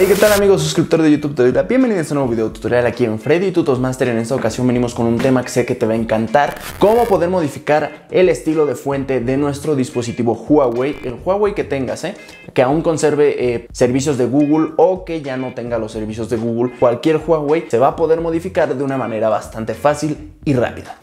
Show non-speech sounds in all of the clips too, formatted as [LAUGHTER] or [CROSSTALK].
Hey, ¿qué tal amigos suscriptores de YouTube? Te doy la a este nuevo video tutorial aquí en Freddy Tutos Master. En esta ocasión venimos con un tema que sé que te va a encantar, cómo poder modificar el estilo de fuente de nuestro dispositivo Huawei, el Huawei que tengas, ¿eh? que aún conserve eh, servicios de Google o que ya no tenga los servicios de Google, cualquier Huawei se va a poder modificar de una manera bastante fácil y rápida.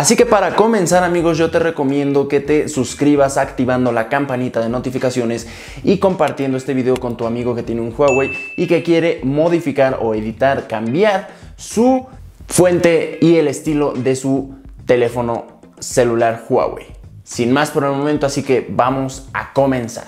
Así que para comenzar amigos yo te recomiendo que te suscribas activando la campanita de notificaciones y compartiendo este video con tu amigo que tiene un Huawei y que quiere modificar o editar, cambiar su fuente y el estilo de su teléfono celular Huawei. Sin más por el momento, así que vamos a comenzar.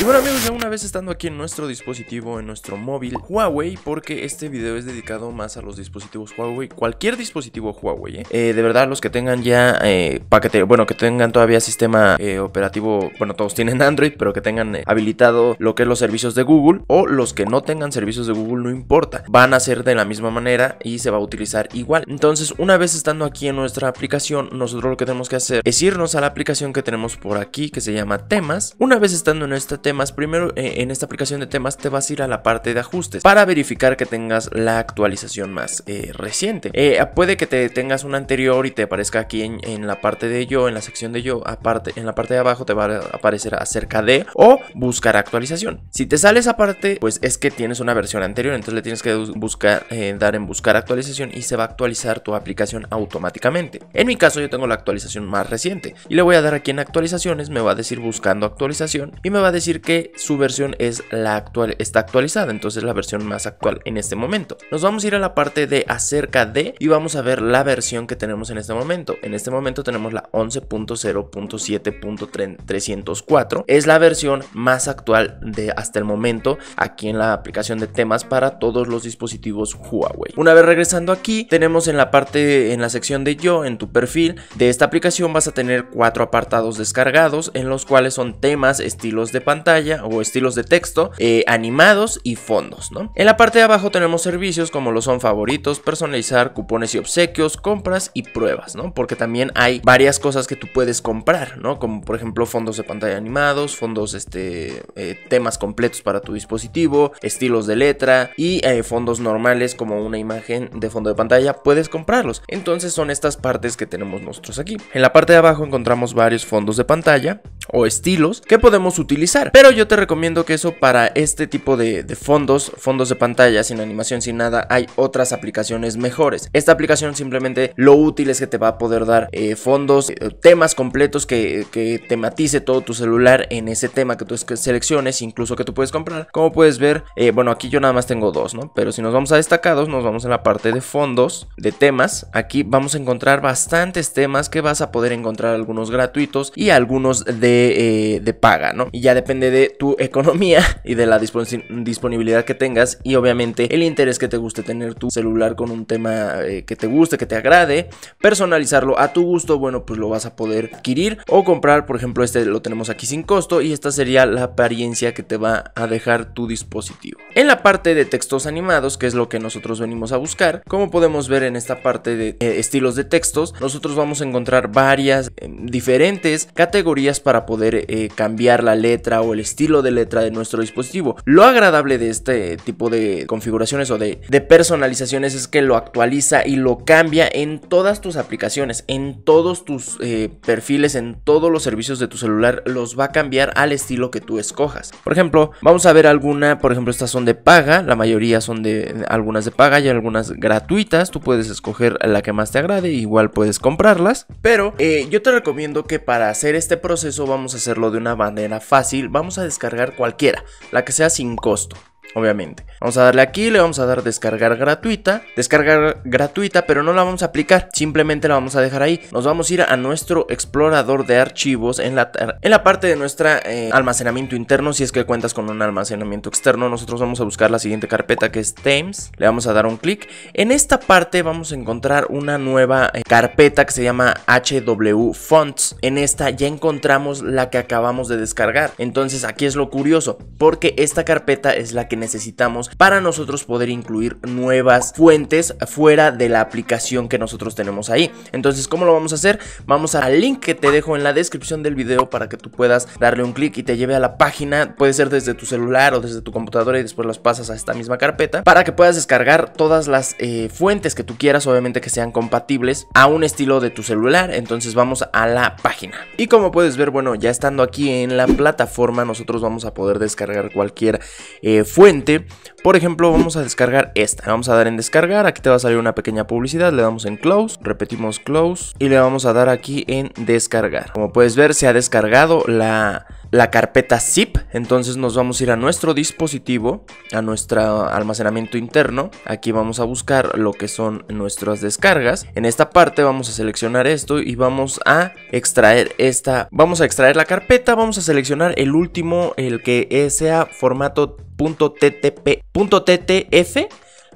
Y bueno amigos, ya una vez estando aquí en nuestro dispositivo, en nuestro móvil Huawei, porque este video es dedicado más a los dispositivos Huawei, cualquier dispositivo Huawei, ¿eh? eh de verdad los que tengan ya eh, paquete, bueno, que tengan todavía sistema eh, operativo, bueno, todos tienen Android, pero que tengan habilitado lo que es los servicios de Google, o los que no tengan servicios de Google, no importa, van a ser de la misma manera y se va a utilizar igual. Entonces, una vez estando aquí en nuestra aplicación, nosotros lo que tenemos que hacer es irnos a la aplicación que tenemos por aquí, que se llama Temas. Una vez estando en esta temas, primero eh, en esta aplicación de temas te vas a ir a la parte de ajustes para verificar que tengas la actualización más eh, reciente. Eh, puede que te tengas una anterior y te aparezca aquí en, la parte de yo, en la sección de yo, aparte, en la parte de abajo te va a aparecer acerca de o buscar actualización. Si te sale esa parte, pues es que tienes una versión anterior, entonces le tienes que buscar, dar en buscar actualización y se va a actualizar tu aplicación automáticamente. En mi caso yo tengo la actualización más reciente y le voy a dar aquí en actualizaciones, me va a decir buscando actualización y me va a decir que su versión es la actual, está actualizada, entonces es la versión más actual en este momento. Nos vamos a ir a la parte de acerca de y vamos a ver la versión que tenemos en este momento. En este momento tenemos la 11.0.7.304. Es la versión más actual de hasta el momento aquí en la aplicación de temas para todos los dispositivos Huawei. Una vez regresando aquí, tenemos en la parte, en la sección de yo, en tu perfil de esta aplicación vas a tener cuatro apartados descargados en los cuales son temas, estilos de pantalla, o estilos de texto, eh, animados y fondos, ¿no? En la parte de abajo tenemos servicios como lo son favoritos, personalizar, cupones y obsequios, compras y pruebas, ¿no? Porque también hay varias cosas que tú puedes comprar, ¿no? Como por ejemplo fondos de pantalla animados, fondos, este, eh, temas completos para tu dispositivo, estilos de letra y eh, fondos normales como una imagen de fondo de pantalla, puedes comprarlos. Entonces son estas partes que tenemos nosotros aquí. En la parte de abajo encontramos varios fondos de pantalla o estilos que podemos utilizar, pero yo te recomiendo que eso para este tipo de, fondos, fondos de pantalla, sin animación, sin nada, hay otras aplicaciones mejores. Esta aplicación simplemente lo útil es que te va a poder dar eh, fondos, eh, temas completos que, te tematice todo tu celular en ese tema que tú selecciones, incluso que tú puedes comprar. Como puedes ver, eh, bueno, aquí yo nada más tengo dos, ¿no? Pero si nos vamos a destacados, nos vamos a la parte de fondos, de temas. Aquí vamos a encontrar bastantes temas que vas a poder encontrar algunos gratuitos y algunos de, de paga, ¿no? Y ya depende de tu economía [LAUGHS] y de la disponibilidad que tengas y obviamente el interés que te guste tener tu celular con un tema eh, que te guste, que te agrade, personalizarlo a tu gusto, bueno, pues lo vas a poder adquirir o comprar, por ejemplo, este lo tenemos aquí sin costo y esta sería la apariencia que te va a dejar tu dispositivo. En la parte de textos animados, que es lo que nosotros venimos a buscar, como podemos ver en esta parte de eh, estilos de textos, nosotros vamos a encontrar varias em, diferentes categorías para poder eh, cambiar la letra o el estilo de letra de nuestro dispositivo. Lo agradable de este tipo de configuraciones o de, personalizaciones es que lo actualiza y lo cambia en todas tus aplicaciones, en todos tus eh, perfiles, en todos los servicios de tu celular, los va a cambiar al estilo que tú escojas. Por ejemplo, vamos a ver alguna, por ejemplo, estas son de paga, la mayoría son de algunas de paga y algunas gratuitas, tú puedes escoger la que más te agrade, igual puedes comprarlas, pero eh, yo te recomiendo que para hacer este proceso vamos a hacerlo de una manera fácil, vamos a descargar cualquiera, la que sea sin costo, obviamente. Vamos a darle aquí, le vamos a dar descargar gratuita. Descargar gratuita, pero no la vamos a aplicar. Simplemente la vamos a dejar ahí. Nos vamos a ir a nuestro explorador de archivos en la, en la parte de nuestro eh, almacenamiento interno. Si es que cuentas con un almacenamiento externo, nosotros vamos a buscar la siguiente carpeta que es Thames. Le vamos a dar un clic. En esta parte vamos a encontrar una nueva eh, carpeta que se llama HW Fonts. En esta ya encontramos la que acabamos de descargar. Entonces aquí es lo curioso, porque esta carpeta es la que necesitamos para nosotros poder incluir nuevas fuentes fuera de la aplicación que nosotros tenemos ahí. Entonces, ¿cómo lo vamos a hacer? Vamos al link que te dejo en la descripción del video para que tú puedas darle un clic y te lleve a la página. Puede ser desde tu celular o desde tu computadora y después las pasas a esta misma carpeta para que puedas descargar todas las eh, fuentes que tú quieras, obviamente que sean compatibles a un estilo de tu celular. Entonces, vamos a la página. Y como puedes ver, bueno, ya estando aquí en la plataforma, nosotros vamos a poder descargar cualquier eh, fuente por ejemplo, vamos a descargar esta. vamos a dar en descargar, aquí te va a salir una pequeña publicidad, le damos en close, repetimos close y le vamos a dar aquí en descargar. Como puedes ver, se ha descargado la la carpeta zip. Entonces nos vamos a ir a nuestro dispositivo, a nuestro almacenamiento interno. Aquí vamos a buscar lo que son nuestras descargas. En esta parte vamos a seleccionar esto y vamos a extraer esta. Vamos a extraer la carpeta, vamos a seleccionar el último, el que sea formato .ttf.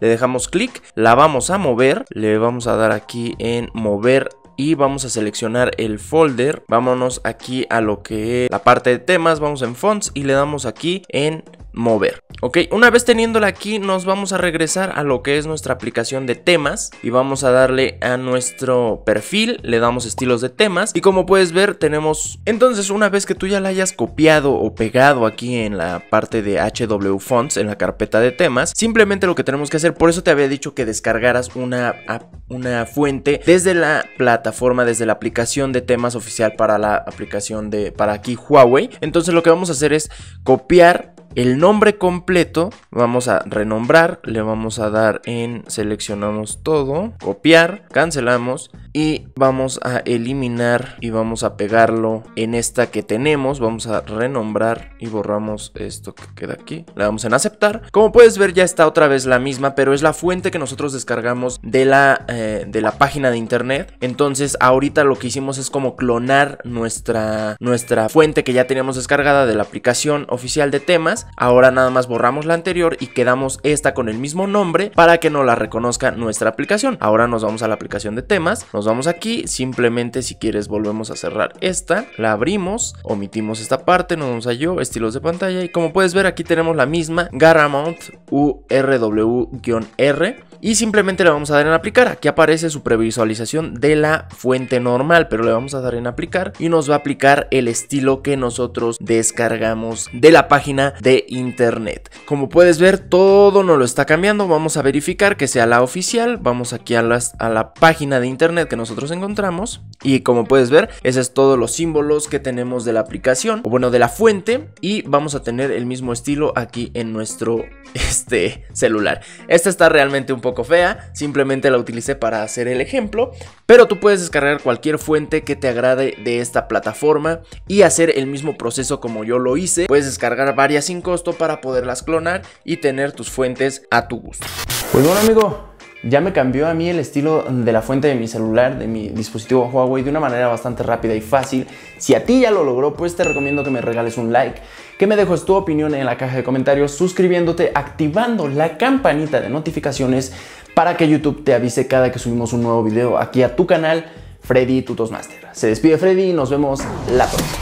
Le dejamos clic, la vamos a mover, le vamos a dar aquí en mover y vamos a seleccionar el folder. Vámonos aquí a lo que es la parte de temas, vamos en fonts y le damos aquí en mover. Ok, una vez teniéndola aquí nos vamos a regresar a lo que es nuestra aplicación de temas y vamos a darle a nuestro perfil, le damos estilos de temas y como puedes ver tenemos... Entonces una vez que tú ya la hayas copiado o pegado aquí en la parte de HW Fonts, en la carpeta de temas, simplemente lo que tenemos que hacer, por eso te había dicho que descargaras una, una fuente desde la plataforma, desde la aplicación de temas oficial para la aplicación de para aquí Huawei. Entonces lo que vamos a hacer es copiar el nombre completo vamos a renombrar, le vamos a dar en seleccionamos todo, copiar, cancelamos y vamos a eliminar y vamos a pegarlo en esta que tenemos, vamos a renombrar y borramos esto que queda aquí, le damos en aceptar. Como puedes ver ya está otra vez la misma, pero es la fuente que nosotros descargamos de la, eh, de la página de internet. Entonces ahorita lo que hicimos es como clonar nuestra, nuestra fuente que ya teníamos descargada de la aplicación oficial de temas Ahora nada más borramos la anterior y quedamos esta con el mismo nombre para que no la reconozca nuestra aplicación. Ahora nos vamos a la aplicación de temas, nos vamos aquí, simplemente si quieres volvemos a cerrar esta, la abrimos, omitimos esta parte, nos vamos a yo, estilos de pantalla y como puedes ver aquí tenemos la misma Garamount URW-R y simplemente le vamos a dar en aplicar. Aquí aparece su previsualización de la fuente normal, pero le vamos a dar en aplicar y nos va a aplicar el estilo que nosotros descargamos de la página de internet. Como puedes ver, todo no lo está cambiando. Vamos a verificar que sea la oficial. Vamos aquí a, las, a la página de internet que nosotros encontramos. Y como puedes ver, ese es todos los símbolos que tenemos de la aplicación, o bueno, de la fuente. Y vamos a tener el mismo estilo aquí en nuestro [LAUGHS] este, celular. Esta está realmente un poco fea. Simplemente la utilicé para hacer el ejemplo. Pero tú puedes descargar cualquier fuente que te agrade de esta plataforma y hacer el mismo proceso como yo lo hice. Puedes descargar varias costo para poderlas clonar y tener tus fuentes a tu gusto. Pues bueno amigo, ya me cambió a mí el estilo de la fuente de mi celular, de mi dispositivo Huawei, de una manera bastante rápida y fácil. Si a ti ya lo logró, pues te recomiendo que me regales un like, que me dejes tu opinión en la caja de comentarios, suscribiéndote, activando la campanita de notificaciones para que YouTube te avise cada que subimos un nuevo video aquí a tu canal, Freddy Tutos Master. Se despide Freddy y nos vemos la próxima.